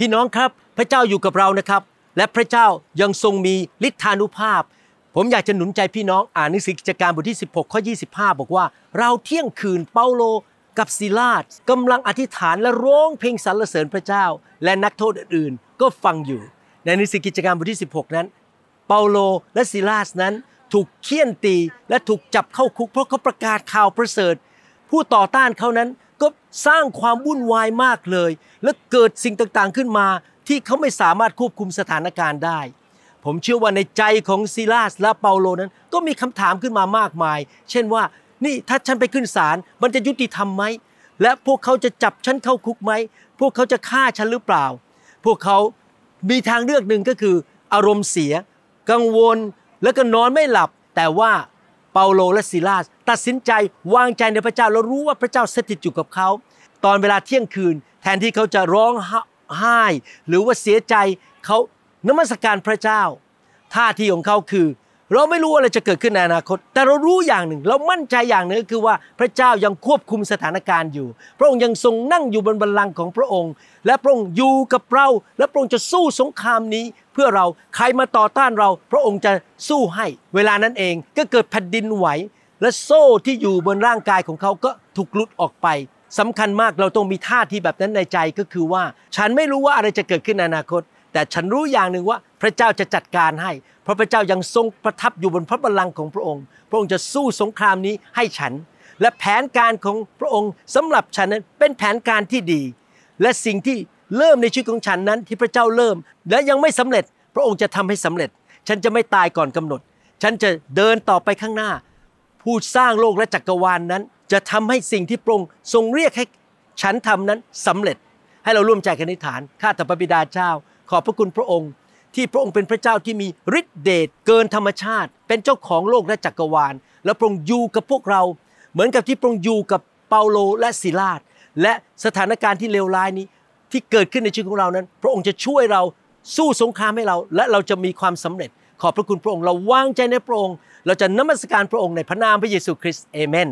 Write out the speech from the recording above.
พี่น้องครับพระเจ้าอยู่กับเรานะครับ และพระเจ้ายังทรงมีฤทธานุภาพ ผมอยากจะหนุนใจพี่น้องอ่านหนังสือกิจการบทที่ 16ข้อ25 บอกว่า เราเที่ยงคืนเปาโลกับซิลาสกำลังอธิษฐานและร้องเพลงสรรเสริญพระเจ้า และนักโทษอื่นๆก็ฟังอยู่ ในหนังสือกิจการบทที่ 16 นั้น เปาโลและซิลาสนั้นถูกเคี่ยนตีและถูกจับเข้าคุกเพราะเขาประกาศข่าวประเสริฐ ผู้ต่อต้านเขานั้นก็สร้างความวุ่นวายมากเลย และเกิดสิ่งต่างๆขึ้นมา ที่เขาไม่สามารถควบคุมสถานการณ์ได้ ผมเชื่อว่าในใจของซิลาสและเปาโลนั้นก็มีคำถามขึ้นมามากมาย เช่นว่า นี่ถ้าฉันไปขึ้นศาลมันจะยุติธรรมไหมและพวกเขาจะจับฉันเข้าคุกไหม พวกเขาจะฆ่าฉันหรือเปล่า พวกเขามีทางเลือกหนึ่งก็คือ อารมณ์เสีย กังวลแล้วก็นอนไม่หลับ แต่ว่าเปาโลและซิลาสตัดสินใจวางใจในพระเจ้าแล้วรู้ว่าพระเจ้าสถิตอยู่กับเขา ตอนเวลาเที่ยงคืน แทนที่เขาจะร้องไห้หรือว่าเสียใจเขานมัสการพระเจ้า ท่าทีของเขาคือเราไม่รู้อะไรจะเกิดขึ้นในอนาคต แต่เรารู้อย่างหนึ่งเรามั่นใจอย่างหนึ่งก็คือว่าพระเจ้ายังควบคุมสถานการณ์อยู่ พระองค์ยังทรงนั่งอยู่บนบัลลังก์ของพระองค์ และพระองค์อยู่กับเราและพระองค์จะสู้สงครามนี้เพื่อเรา ใครมาต่อต้านเราพระองค์จะสู้ให้ เวลานั้นเองก็เกิดแผ่นดินไหวและโซ่ที่อยู่บนร่างกายของเขาก็ถูกลุดออกไป สำคัญมากเราต้องมีท่าทีแบบนั้นในใจก็คือว่า ฉันไม่รู้ว่าอะไรจะเกิดขึ้นในอนาคต แต่ฉันรู้อย่างหนึ่งว่าพระเจ้าจะจัดการให้ราะพระเจ้ายังทรงประทับอยู่บนพระบัลลังก์ของพระองค์ พระองค์จะสู้สงครามนี้ให้ฉัน และแผนการของพระองค์สำหรับฉันนั้นเป็นแผนการที่ดี และสิ่งที่เริ่มในชีวิตของฉันนั้นที่พระเจ้าเริ่มและยังไม่สำเร็จ พระองค์จะทำให้สำเร็จ ฉันจะไม่ตายก่อนกำหนด ฉันจะเดินต่อไปข้างหน้า ผู้สร้างโลกและจักกรวาลนนั้น จะทำให้สิ่งที่พระองค์ ทรงเรียกให้ฉันทำนั้นสำเร็จ ให้เราร่วมใจกันอธิษฐาน ข้าแต่พระบิดาเจ้า ขอบพระคุณพระองค์ที่พระองค์เป็นพระเจ้าที่มีฤทธิเดชเกินธรรมชาติ เป็นเจ้าของโลกและจักรวาล และพระองค์อยู่กับพวกเราเหมือนกับที่พระองค์อยู่กับเปาโลและศิลาดและสถานการณ์ที่เลวร้ายนี้ที่เกิดขึ้นในชีวิตของเรานั้น พระองค์จะช่วยเราสู้สงครามให้เราและเราจะมีความสำเร็จ ขอบพระคุณพระองค์เราวางใจในพระองค์เราจะนมัสการพระองค์ในพระนามพระเยซูคริสต์เอเมน